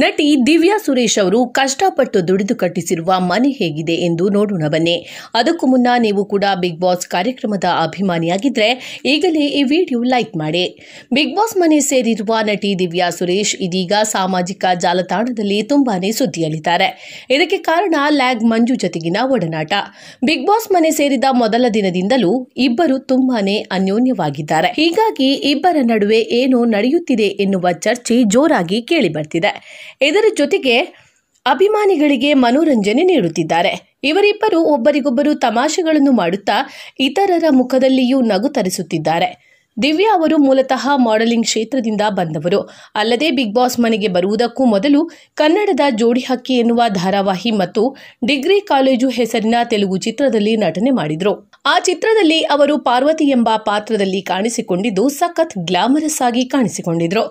ನಟಿ ದಿವ್ಯಾ ಸುರೇಶ್ ಅವರು ಕಷ್ಟಪಟ್ಟು ದುಡಿದು ಕಟ್ಟಿಸಿರುವ ಮನೆ ಹೇಗಿದೆ ಎಂದು ನೋಡೋಣ ಬನ್ನಿ ಅದಕ್ಕೂ ಮುನ್ನ ನೀವು ಕೂಡ ಬಿಗ್ ಬಾಸ್ ಕಾರ್ಯಕ್ರಮದ ಅಭಿಮಾನಿಯಾಗಿದ್ದರೆ ಈಗಲೇ ಈ ವಿಡಿಯೋ ಲೈಕ್ ಮಾಡಿ ಬಿಗ್ ಬಾಸ್ ಮನೆ ಸೇರಿರುವ ನಟಿ ದಿವ್ಯಾ ಸುರೇಶ್ ಇದೀಗ ಸಾಮಾಜಿಕ ಜಾಲತಾಣದಲ್ಲಿ ತುಂಬಾನೇ ಸುದ್ದಿಯಲ್ಲಿದ್ದಾರೆ ಇದಕ್ಕೆ ಕಾರಣ ಲ್ಯಾಗ್ ಮಂಜು ಜೊತೆಗಿನ ಒಡನಾಟ ಬಿಗ್ ಬಾಸ್ ಮನೆ ಸೇರಿದ ಮೊದಲ ದಿನದಿಂದಲೂ ಇಬ್ಬರು ತುಂಬಾನೇ ಅನ್ಯೋನ್ಯವಾಗಿದ್ದಾರೆ ಹೀಗಾಗಿ ಇಬ್ಬರ ನಡುವೆ ಏನು ನಡೆಯುತ್ತಿದೆ ಎನ್ನುವ ಚರ್ಚೆ ಜೋರಾಗಿ ಕೇಳಿಬರ್ತಿದೆ ಇದರ ಜೊತೆಗೆ ಅಭಿಮಾನಿಗಳಿಗೆ ಮನೋರಂಜನೆ ನೀಡುತ್ತಿದ್ದಾರೆ ಇವರಿಬ್ಬರು ಒಬ್ಬರಿಗೊಬ್ಬರು ತಮಾಷೆಗಳನ್ನು ಮಾಡುತ್ತಾ ಇತರರ ಮುಖದಲ್ಲಿಯೂ ನಗು ತರಿಸುತ್ತಿದ್ದಾರೆ ದಿವ್ಯಾ ಅವರು ಮೂಲತಃ ಮಾಡೆಲಿಂಗ್ ಕ್ಷೇತ್ರದಿಂದ ಬಂದವರು ಅಲ್ಲದೆ ಬಿಗ್ ಬಾಸ್ ಮನೆಗೆ ಬರುವುದಕ್ಕೂ ಮೊದಲು ಕನ್ನಡದ ಜೋಡಿ ಹಕ್ಕಿ ಎನ್ನುವ ಧಾರಾವಾಹಿ ಮತ್ತು ಡಿಗ್ರಿ ಕಾಲೇಜು ಹೆಸರಿನ ತೆಲುಗು ಚಿತ್ರದಲ್ಲಿ ನಟನೆ ಮಾಡಿದರು ಆ ಚಿತ್ರದಲ್ಲಿ ಅವರು ಪಾರ್ವತಿ ಎಂಬ ಪಾತ್ರದಲ್ಲಿ ಕಾಣಿಸಿಕೊಂಡಿದ್ದು ಸಖತ್ ಗ್ಲಾಮರಸ್ ಆಗಿ ಕಾಣಿಸಿಕೊಂಡಿದ್ರು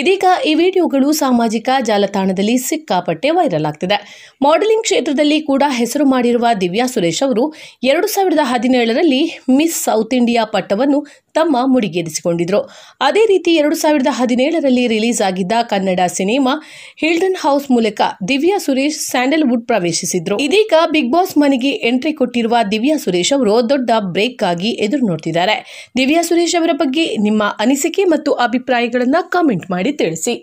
ಇದೀಗ ಈ ವಿಡಿಯೋಗಳು ಸಾಮಾಜಿಕ ಜಾಲತಾಣದಲ್ಲಿ ಸಿಕ್ಕಾಪಟ್ಟೆ ವೈರಲ್ ಆಗ್ತಿದೆ ಮಾಡೆಲಿಂಗ್ ಕ್ಷೇತ್ರದಲ್ಲಿ ಕೂಡ ಹೆಸರು ಮಾಡಿರುವ ದಿವ್ಯಾ ಸುರೇಶ್ ಅವರು ಎರಡು ಸಾವಿರದ ಹದಿನೇಳರಲ್ಲಿ ಮಿಸ್ ಸೌತ್ ಇಂಡಿಯಾ ಪಟ್ಟವನ್ನು ತಮ್ಮ ಮುಡಿಗೇರಿಸಿಕೊಂಡಿದ್ರು ಅದೇ ರೀತಿ ಎರಡು ಸಾವಿರದ ಹದಿನೇಳರಲ್ಲಿ ರಿಲೀಸ್ ಆಗಿದ್ದ ಕನ್ನಡ ಸಿನಿಮಾ ಹಿಲ್ಡನ್ ಹೌಸ್ ಮೂಲಕ ದಿವ್ಯಾ ಸುರೇಶ್ ಸ್ಯಾಂಡಲ್ವುಡ್ ಪ್ರವೇಶಿಸಿದ್ರು ಇದೀಗ ಬಿಗ್ ಬಾಸ್ ಮನೆಗೆ ಎಂಟ್ರಿ ಕೊಟ್ಟಿರುವ ದಿವ್ಯಾ ಸುರೇಶ್ ಅವರು ದೊಡ್ಡ ಬ್ರೇಕ್ ಆಗಿ ಎದುರು ನೋಡ್ತಿದ್ದಾರೆ ದಿವ್ಯಾ ಸುರೇಶ್ ಅವರ ಬಗ್ಗೆ ನಿಮ್ಮ ಅನಿಸಿಕೆ ಮತ್ತು ಅಭಿಪ್ರಾಯಗಳನ್ನು ಕಾಮೆಂಟ್ ಮಾಡಿ ತಿಳಿಸಿ